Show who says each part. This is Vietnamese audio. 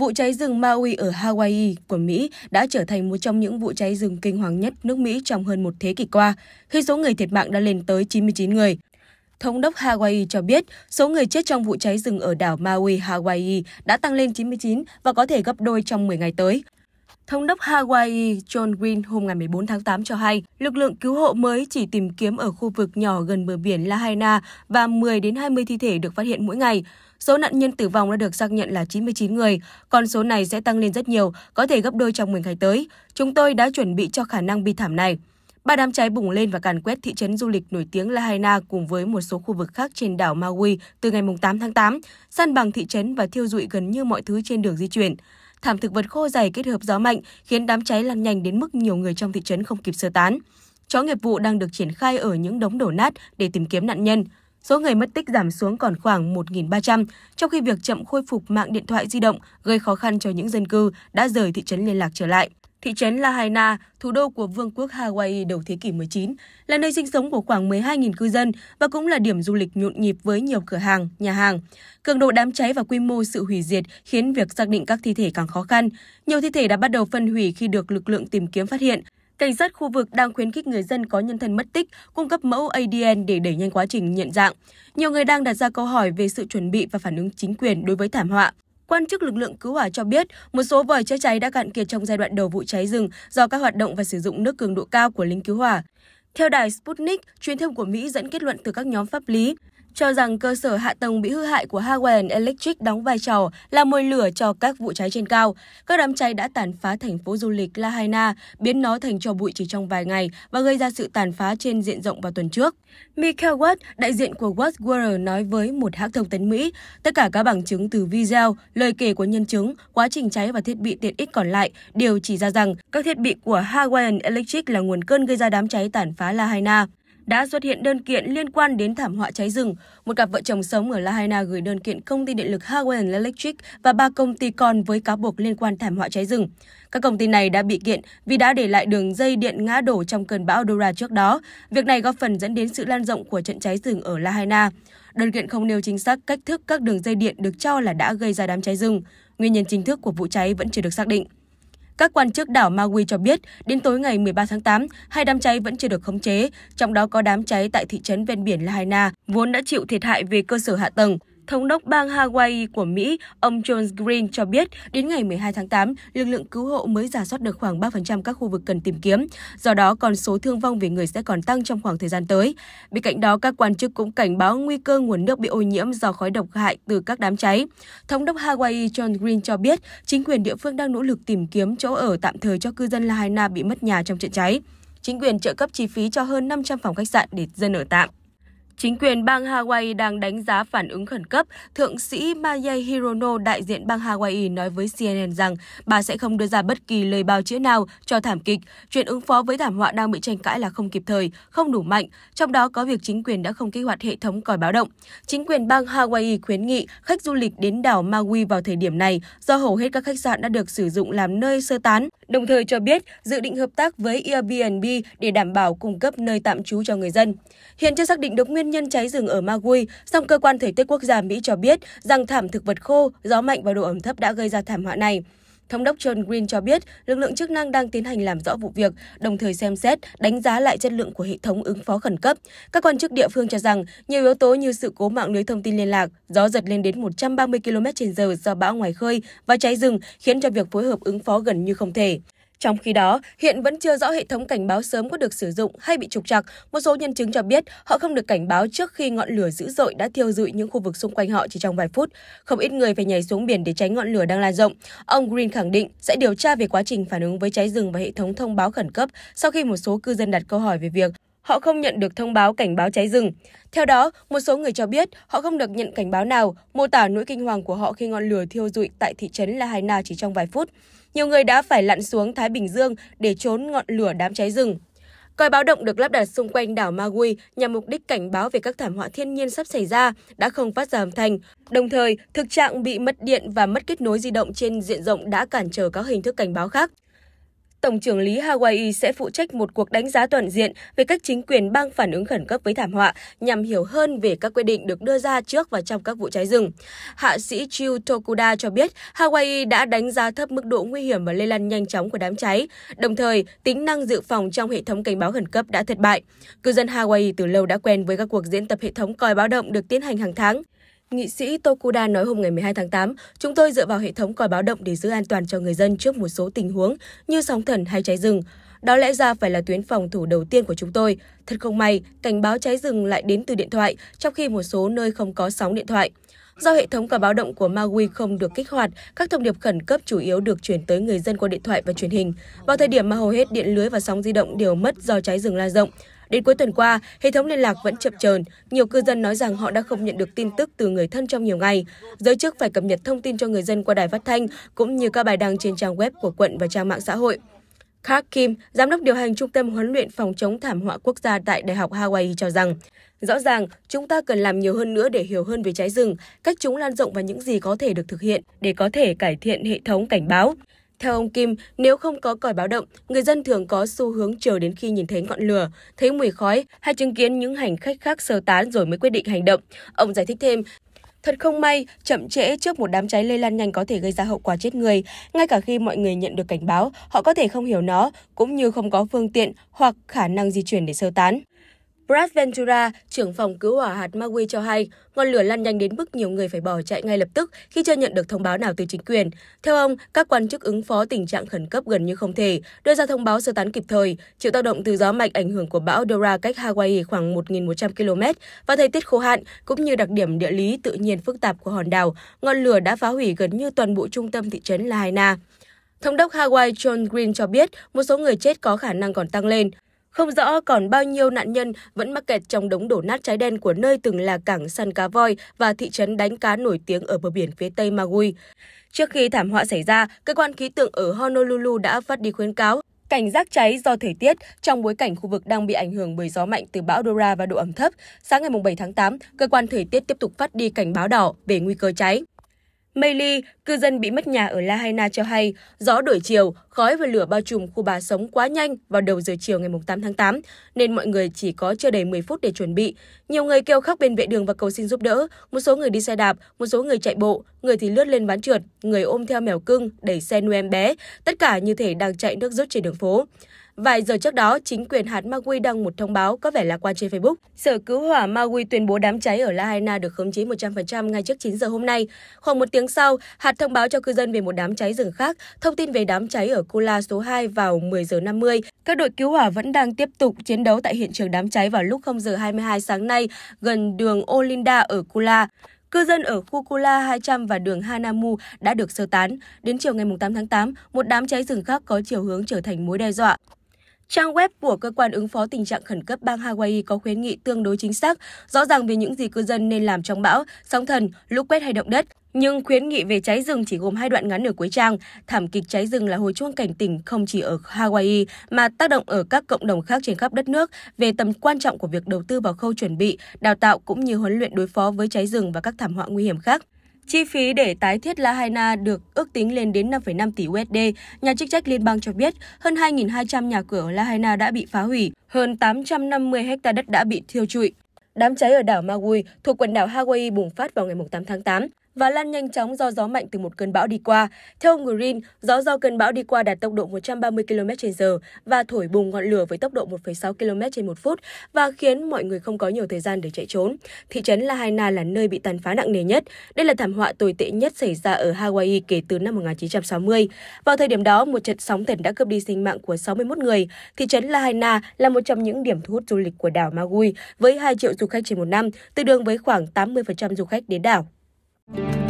Speaker 1: Vụ cháy rừng Maui ở Hawaii của Mỹ đã trở thành một trong những vụ cháy rừng kinh hoàng nhất nước Mỹ trong hơn một thế kỷ qua, khi số người thiệt mạng đã lên tới 99 người. Thống đốc Hawaii cho biết số người chết trong vụ cháy rừng ở đảo Maui, Hawaii đã tăng lên 99 và có thể gấp đôi trong 10 ngày tới. Thống đốc Hawaii John Green hôm ngày 14 tháng 8 cho hay, lực lượng cứu hộ mới chỉ tìm kiếm ở khu vực nhỏ gần bờ biển Lahaina và 10 đến 20 thi thể được phát hiện mỗi ngày. Số nạn nhân tử vong đã được xác nhận là 99 người, con số này sẽ tăng lên rất nhiều, có thể gấp đôi trong 10 ngày tới. Chúng tôi đã chuẩn bị cho khả năng bi thảm này. Ba đám cháy bùng lên và càn quét thị trấn du lịch nổi tiếng Lahaina cùng với một số khu vực khác trên đảo Maui từ ngày 8 tháng 8, săn bằng thị trấn và thiêu dụi gần như mọi thứ trên đường di chuyển thảm thực vật khô dày kết hợp gió mạnh khiến đám cháy lan nhanh đến mức nhiều người trong thị trấn không kịp sơ tán. Chó nghiệp vụ đang được triển khai ở những đống đổ nát để tìm kiếm nạn nhân. Số người mất tích giảm xuống còn khoảng 1.300, trong khi việc chậm khôi phục mạng điện thoại di động gây khó khăn cho những dân cư đã rời thị trấn liên lạc trở lại. Thị trấn Lahaina, thủ đô của Vương quốc Hawaii đầu thế kỷ 19, là nơi sinh sống của khoảng 12.000 cư dân và cũng là điểm du lịch nhộn nhịp với nhiều cửa hàng, nhà hàng. Cường độ đám cháy và quy mô sự hủy diệt khiến việc xác định các thi thể càng khó khăn. Nhiều thi thể đã bắt đầu phân hủy khi được lực lượng tìm kiếm phát hiện. Cảnh sát khu vực đang khuyến khích người dân có nhân thân mất tích, cung cấp mẫu ADN để đẩy nhanh quá trình nhận dạng. Nhiều người đang đặt ra câu hỏi về sự chuẩn bị và phản ứng chính quyền đối với thảm họa. Quan chức lực lượng cứu hỏa cho biết, một số vòi chữa cháy đã cạn kiệt trong giai đoạn đầu vụ cháy rừng do các hoạt động và sử dụng nước cường độ cao của lính cứu hỏa. Theo đài Sputnik, truyền thông của Mỹ dẫn kết luận từ các nhóm pháp lý, cho rằng cơ sở hạ tầng bị hư hại của Hawaiian Electric đóng vai trò là mồi lửa cho các vụ cháy trên cao. Các đám cháy đã tàn phá thành phố du lịch Lahaina, biến nó thành cho bụi chỉ trong vài ngày và gây ra sự tàn phá trên diện rộng vào tuần trước. Michael Watt, đại diện của Watt Watchwater nói với một hãng thông tấn Mỹ, tất cả các bằng chứng từ video, lời kể của nhân chứng, quá trình cháy và thiết bị tiện ích còn lại đều chỉ ra rằng các thiết bị của Hawaiian Electric là nguồn cơn gây ra đám cháy tàn phá Lahaina đã xuất hiện đơn kiện liên quan đến thảm họa cháy rừng. Một cặp vợ chồng sống ở Lahaina gửi đơn kiện công ty điện lực Hawaiian Electric và ba công ty con với cáo buộc liên quan thảm họa cháy rừng. Các công ty này đã bị kiện vì đã để lại đường dây điện ngã đổ trong cơn bão Dora trước đó. Việc này góp phần dẫn đến sự lan rộng của trận cháy rừng ở Lahaina. Đơn kiện không nêu chính xác cách thức các đường dây điện được cho là đã gây ra đám cháy rừng. Nguyên nhân chính thức của vụ cháy vẫn chưa được xác định. Các quan chức đảo Maui cho biết, đến tối ngày 13 tháng 8, hai đám cháy vẫn chưa được khống chế, trong đó có đám cháy tại thị trấn ven biển Lahaina, vốn đã chịu thiệt hại về cơ sở hạ tầng. Thống đốc bang Hawaii của Mỹ, ông John Green cho biết đến ngày 12 tháng 8, lực lượng cứu hộ mới giả soát được khoảng 3% các khu vực cần tìm kiếm. Do đó, con số thương vong về người sẽ còn tăng trong khoảng thời gian tới. Bên cạnh đó, các quan chức cũng cảnh báo nguy cơ nguồn nước bị ô nhiễm do khói độc hại từ các đám cháy. Thống đốc Hawaii John Green cho biết chính quyền địa phương đang nỗ lực tìm kiếm chỗ ở tạm thời cho cư dân Lahaina bị mất nhà trong trận cháy. Chính quyền trợ cấp chi phí cho hơn 500 phòng khách sạn để dân ở tạm. Chính quyền bang Hawaii đang đánh giá phản ứng khẩn cấp. Thượng sĩ Maya Hirono, đại diện bang Hawaii, nói với CNN rằng bà sẽ không đưa ra bất kỳ lời bào chữa nào cho thảm kịch. Chuyện ứng phó với thảm họa đang bị tranh cãi là không kịp thời, không đủ mạnh. Trong đó có việc chính quyền đã không kích hoạt hệ thống còi báo động. Chính quyền bang Hawaii khuyến nghị khách du lịch đến đảo Maui vào thời điểm này do hầu hết các khách sạn đã được sử dụng làm nơi sơ tán, đồng thời cho biết dự định hợp tác với Airbnb để đảm bảo cung cấp nơi tạm trú cho người dân. Hiện chưa xác định được nguyên nhân cháy rừng ở Maui, song cơ quan thời tiết quốc gia Mỹ cho biết rằng thảm thực vật khô, gió mạnh và độ ẩm thấp đã gây ra thảm họa này. Thống đốc John Green cho biết lực lượng chức năng đang tiến hành làm rõ vụ việc, đồng thời xem xét, đánh giá lại chất lượng của hệ thống ứng phó khẩn cấp. Các quan chức địa phương cho rằng nhiều yếu tố như sự cố mạng lưới thông tin liên lạc, gió giật lên đến 130 km/h do bão ngoài khơi và cháy rừng khiến cho việc phối hợp ứng phó gần như không thể. Trong khi đó, hiện vẫn chưa rõ hệ thống cảnh báo sớm có được sử dụng hay bị trục trặc. Một số nhân chứng cho biết họ không được cảnh báo trước khi ngọn lửa dữ dội đã thiêu rụi những khu vực xung quanh họ chỉ trong vài phút. Không ít người phải nhảy xuống biển để tránh ngọn lửa đang lan rộng. Ông Green khẳng định sẽ điều tra về quá trình phản ứng với cháy rừng và hệ thống thông báo khẩn cấp sau khi một số cư dân đặt câu hỏi về việc họ không nhận được thông báo cảnh báo cháy rừng. Theo đó, một số người cho biết họ không được nhận cảnh báo nào, mô tả nỗi kinh hoàng của họ khi ngọn lửa thiêu rụi tại thị trấn na chỉ trong vài phút nhiều người đã phải lặn xuống Thái Bình Dương để trốn ngọn lửa đám cháy rừng. Còi báo động được lắp đặt xung quanh đảo Maui nhằm mục đích cảnh báo về các thảm họa thiên nhiên sắp xảy ra đã không phát ra âm thanh. Đồng thời, thực trạng bị mất điện và mất kết nối di động trên diện rộng đã cản trở các hình thức cảnh báo khác. Tổng trưởng lý Hawaii sẽ phụ trách một cuộc đánh giá toàn diện về cách chính quyền bang phản ứng khẩn cấp với thảm họa nhằm hiểu hơn về các quyết định được đưa ra trước và trong các vụ cháy rừng. Hạ sĩ Chiu Tokuda cho biết Hawaii đã đánh giá thấp mức độ nguy hiểm và lây lan nhanh chóng của đám cháy, đồng thời tính năng dự phòng trong hệ thống cảnh báo khẩn cấp đã thất bại. Cư dân Hawaii từ lâu đã quen với các cuộc diễn tập hệ thống còi báo động được tiến hành hàng tháng. Nghị sĩ Tokuda nói hôm ngày 12 tháng 8, chúng tôi dựa vào hệ thống còi báo động để giữ an toàn cho người dân trước một số tình huống như sóng thần hay cháy rừng. Đó lẽ ra phải là tuyến phòng thủ đầu tiên của chúng tôi. Thật không may, cảnh báo cháy rừng lại đến từ điện thoại, trong khi một số nơi không có sóng điện thoại. Do hệ thống còi báo động của Maui không được kích hoạt, các thông điệp khẩn cấp chủ yếu được chuyển tới người dân qua điện thoại và truyền hình. Vào thời điểm mà hầu hết điện lưới và sóng di động đều mất do cháy rừng lan rộng, Đến cuối tuần qua, hệ thống liên lạc vẫn chậm chờn. Nhiều cư dân nói rằng họ đã không nhận được tin tức từ người thân trong nhiều ngày. Giới chức phải cập nhật thông tin cho người dân qua đài phát thanh cũng như các bài đăng trên trang web của quận và trang mạng xã hội. Clark Kim, giám đốc điều hành Trung tâm Huấn luyện Phòng chống thảm họa quốc gia tại Đại học Hawaii cho rằng, rõ ràng chúng ta cần làm nhiều hơn nữa để hiểu hơn về cháy rừng, cách chúng lan rộng và những gì có thể được thực hiện để có thể cải thiện hệ thống cảnh báo. Theo ông Kim, nếu không có còi báo động, người dân thường có xu hướng chờ đến khi nhìn thấy ngọn lửa, thấy mùi khói hay chứng kiến những hành khách khác sơ tán rồi mới quyết định hành động. Ông giải thích thêm, Thật không may, chậm trễ trước một đám cháy lây lan nhanh có thể gây ra hậu quả chết người. Ngay cả khi mọi người nhận được cảnh báo, họ có thể không hiểu nó, cũng như không có phương tiện hoặc khả năng di chuyển để sơ tán. Brad Ventura, trưởng phòng cứu hỏa hạt Maui cho hay, ngọn lửa lan nhanh đến mức nhiều người phải bỏ chạy ngay lập tức khi chưa nhận được thông báo nào từ chính quyền. Theo ông, các quan chức ứng phó tình trạng khẩn cấp gần như không thể, đưa ra thông báo sơ tán kịp thời, chịu tác động từ gió mạnh ảnh hưởng của bão Dora cách Hawaii khoảng 1.100 km và thời tiết khô hạn, cũng như đặc điểm địa lý tự nhiên phức tạp của hòn đảo, ngọn lửa đã phá hủy gần như toàn bộ trung tâm thị trấn Lahaina. Thống đốc Hawaii John Green cho biết một số người chết có khả năng còn tăng lên. Không rõ còn bao nhiêu nạn nhân vẫn mắc kẹt trong đống đổ nát trái đen của nơi từng là cảng săn cá voi và thị trấn đánh cá nổi tiếng ở bờ biển phía tây Maui. Trước khi thảm họa xảy ra, cơ quan khí tượng ở Honolulu đã phát đi khuyến cáo cảnh giác cháy do thời tiết trong bối cảnh khu vực đang bị ảnh hưởng bởi gió mạnh từ bão Dora và độ ẩm thấp. Sáng ngày 7 tháng 8, cơ quan thời tiết tiếp tục phát đi cảnh báo đỏ về nguy cơ cháy. Mayli, cư dân bị mất nhà ở La Lahaina cho hay, gió đổi chiều, khói và lửa bao trùm khu bà sống quá nhanh vào đầu giờ chiều ngày 8 tháng 8, nên mọi người chỉ có chưa đầy 10 phút để chuẩn bị. Nhiều người kêu khóc bên vệ đường và cầu xin giúp đỡ, một số người đi xe đạp, một số người chạy bộ, người thì lướt lên ván trượt, người ôm theo mèo cưng, đẩy xe nuôi em bé, tất cả như thể đang chạy nước rút trên đường phố. Vài giờ trước đó, chính quyền hạt Maui đăng một thông báo có vẻ lạc quan trên Facebook. Sở cứu hỏa Maui tuyên bố đám cháy ở Lahaina được khống chế 100% ngay trước 9 giờ hôm nay. Khoảng một tiếng sau, hạt thông báo cho cư dân về một đám cháy rừng khác. Thông tin về đám cháy ở Kula số 2 vào 10 giờ 50. Các đội cứu hỏa vẫn đang tiếp tục chiến đấu tại hiện trường đám cháy vào lúc 0 giờ 22 sáng nay gần đường Olinda ở Kula. Cư dân ở khu Kula 200 và đường Hanamu đã được sơ tán. Đến chiều ngày 8 tháng 8, một đám cháy rừng khác có chiều hướng trở thành mối đe dọa. Trang web của cơ quan ứng phó tình trạng khẩn cấp bang Hawaii có khuyến nghị tương đối chính xác, rõ ràng về những gì cư dân nên làm trong bão, sóng thần, lũ quét hay động đất. Nhưng khuyến nghị về cháy rừng chỉ gồm hai đoạn ngắn ở cuối trang. Thảm kịch cháy rừng là hồi chuông cảnh tỉnh không chỉ ở Hawaii mà tác động ở các cộng đồng khác trên khắp đất nước về tầm quan trọng của việc đầu tư vào khâu chuẩn bị, đào tạo cũng như huấn luyện đối phó với cháy rừng và các thảm họa nguy hiểm khác. Chi phí để tái thiết La Lahaina được ước tính lên đến 5,5 tỷ USD. Nhà chức trách liên bang cho biết hơn 2.200 nhà cửa ở La Lahaina đã bị phá hủy, hơn 850 hecta đất đã bị thiêu trụi. Đám cháy ở đảo Maui thuộc quần đảo Hawaii bùng phát vào ngày 8 tháng 8, và lan nhanh chóng do gió mạnh từ một cơn bão đi qua. Theo ông Green, gió do cơn bão đi qua đạt tốc độ 130 km/h và thổi bùng ngọn lửa với tốc độ 1,6 km h phút và khiến mọi người không có nhiều thời gian để chạy trốn. Thị trấn Lahaina là nơi bị tàn phá nặng nề nhất. Đây là thảm họa tồi tệ nhất xảy ra ở Hawaii kể từ năm 1960. Vào thời điểm đó, một trận sóng thần đã cướp đi sinh mạng của 61 người. Thị trấn Lahaina là một trong những điểm thu hút du lịch của đảo Maui với 2 triệu du khách trên một năm, tương đương với khoảng 80% du khách đến đảo. Thank you.